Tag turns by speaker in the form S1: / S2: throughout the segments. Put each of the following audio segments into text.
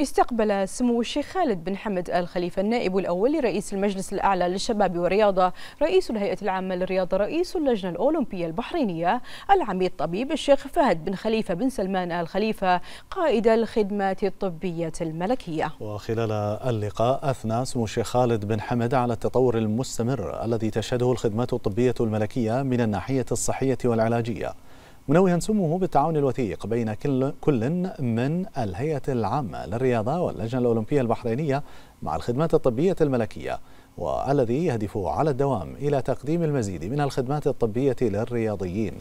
S1: استقبل سمو الشيخ خالد بن حمد آل خليفة النائب الأول لرئيس المجلس الأعلى للشباب والرياضة رئيس الهيئة العامة للرياضة رئيس اللجنة الأولمبية البحرينية العميد طبيب الشيخ فهد بن خليفة بن سلمان آل خليفة قائد الخدمات الطبية الملكية
S2: وخلال اللقاء أثنى سمو الشيخ خالد بن حمد على التطور المستمر الذي تشهده الخدمات الطبية الملكية من الناحية الصحية والعلاجية منوها سموه بالتعاون الوثيق بين كل من الهيئة العامة للرياضة واللجنة الأولمبية البحرينية مع الخدمات الطبية الملكية والذي يهدف على الدوام إلى تقديم المزيد من الخدمات الطبية للرياضيين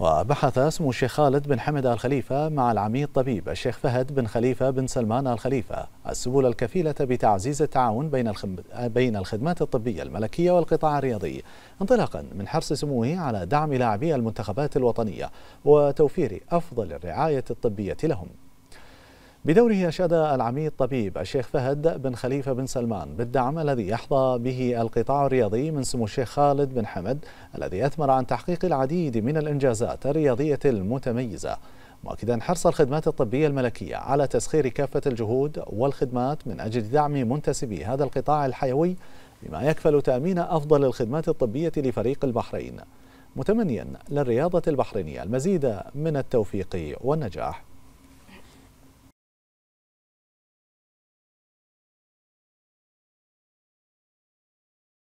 S2: وبحث اسم الشيخ خالد بن حمد آل خليفة مع العميد طبيب الشيخ فهد بن خليفة بن سلمان آل خليفة السبل الكفيلة بتعزيز التعاون بين بين الخدمات الطبية الملكية والقطاع الرياضي انطلاقا من حرص سموه على دعم لاعبي المنتخبات الوطنية وتوفير أفضل الرعاية الطبية لهم بدوره أشاد العميد طبيب الشيخ فهد بن خليفة بن سلمان بالدعم الذي يحظى به القطاع الرياضي من سمو الشيخ خالد بن حمد الذي أثمر عن تحقيق العديد من الإنجازات الرياضية المتميزة مؤكدا حرص الخدمات الطبية الملكية على تسخير كافة الجهود والخدمات من أجل دعم منتسبي هذا القطاع الحيوي بما يكفل تأمين أفضل الخدمات الطبية لفريق البحرين متمنيا للرياضة البحرينية المزيد من التوفيق والنجاح